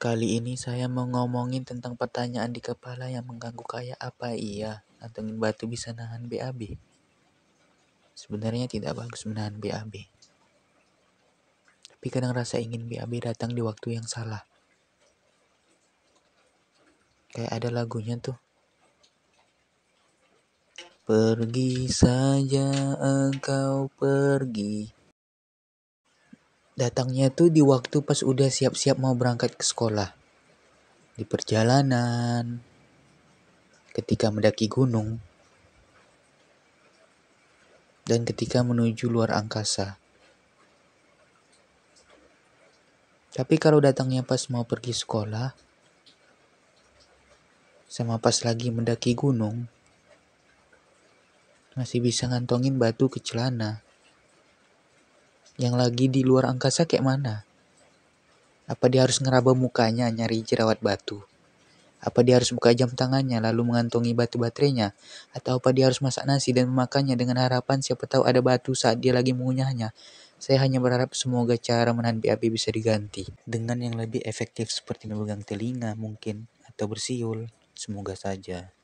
Kali ini saya mau ngomongin tentang pertanyaan di kepala yang mengganggu kayak apa iya ngantongin batu bisa nahan BAB. Sebenarnya tidak bagus menahan BAB. Tapi kadang rasa ingin BAB datang di waktu yang salah. Kayak ada lagunya tuh. Pergi saja engkau pergi datangnya tuh di waktu pas udah siap-siap mau berangkat ke sekolah. Di perjalanan, ketika mendaki gunung, dan ketika menuju luar angkasa. Tapi kalau datangnya pas mau pergi sekolah, sama pas lagi mendaki gunung, masih bisa ngantongin batu ke celana yang lagi di luar angkasa kayak mana? Apa dia harus ngeraba mukanya nyari jerawat batu? Apa dia harus buka jam tangannya lalu mengantongi batu baterainya? Atau apa dia harus masak nasi dan memakannya dengan harapan siapa tahu ada batu saat dia lagi mengunyahnya? Saya hanya berharap semoga cara menahan BAB bisa diganti dengan yang lebih efektif seperti memegang telinga mungkin atau bersiul. Semoga saja.